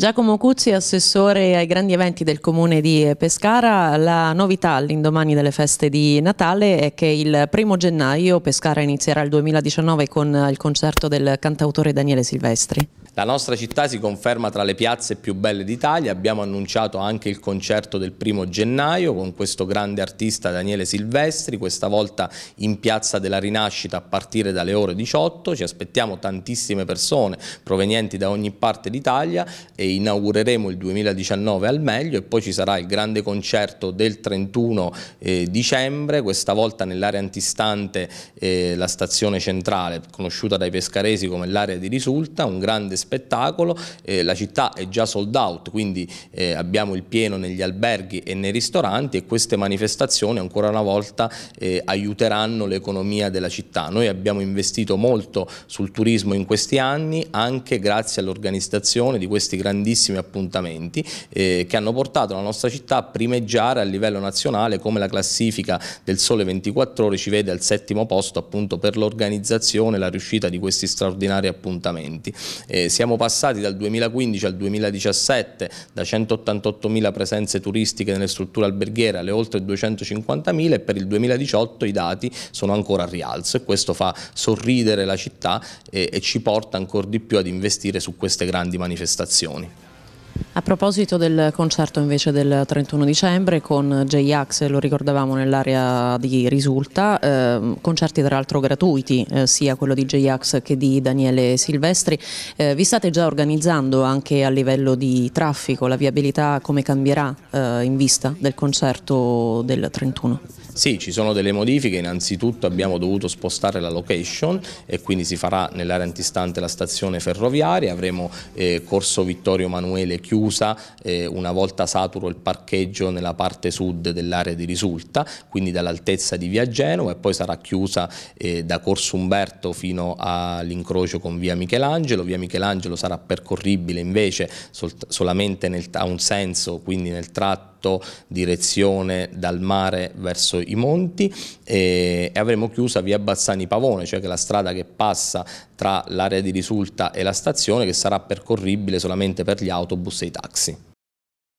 Giacomo Cuzzi, assessore ai grandi eventi del comune di Pescara, la novità all'indomani delle feste di Natale è che il primo gennaio Pescara inizierà il 2019 con il concerto del cantautore Daniele Silvestri. La nostra città si conferma tra le piazze più belle d'Italia, abbiamo annunciato anche il concerto del primo gennaio con questo grande artista Daniele Silvestri, questa volta in Piazza della Rinascita a partire dalle ore 18, ci aspettiamo tantissime persone provenienti da ogni parte d'Italia e inaugureremo il 2019 al meglio e poi ci sarà il grande concerto del 31 eh, dicembre, questa volta nell'area antistante eh, la stazione centrale conosciuta dai pescaresi come l'area di risulta, un grande spazio spettacolo, eh, la città è già sold out, quindi eh, abbiamo il pieno negli alberghi e nei ristoranti e queste manifestazioni ancora una volta eh, aiuteranno l'economia della città. Noi abbiamo investito molto sul turismo in questi anni anche grazie all'organizzazione di questi grandissimi appuntamenti eh, che hanno portato la nostra città a primeggiare a livello nazionale come la classifica del Sole 24 Ore ci vede al settimo posto appunto per l'organizzazione e la riuscita di questi straordinari appuntamenti. Eh, siamo passati dal 2015 al 2017 da 188.000 presenze turistiche nelle strutture alberghiere alle oltre 250.000 e per il 2018 i dati sono ancora a rialzo e questo fa sorridere la città e, e ci porta ancora di più ad investire su queste grandi manifestazioni. A proposito del concerto invece del 31 dicembre con J-Ax, lo ricordavamo nell'area di Risulta, eh, concerti tra l'altro gratuiti, eh, sia quello di J-Ax che di Daniele Silvestri, eh, vi state già organizzando anche a livello di traffico, la viabilità come cambierà eh, in vista del concerto del 31? Sì, ci sono delle modifiche, innanzitutto abbiamo dovuto spostare la location e quindi si farà nell'area antistante la stazione ferroviaria, avremo eh, Corso Vittorio Manuele chiuso chiusa eh, una volta saturo il parcheggio nella parte sud dell'area di risulta, quindi dall'altezza di via Genova e poi sarà chiusa eh, da Corso Umberto fino all'incrocio con via Michelangelo, via Michelangelo sarà percorribile invece sol solamente nel, a un senso, quindi nel tratto fatto direzione dal mare verso i monti e, avremo chiusa via Bazzani Pavone, cioè che è la strada che passa tra l'area di risulta e la stazione che sarà percorribile solamente per gli autobus e i taxi.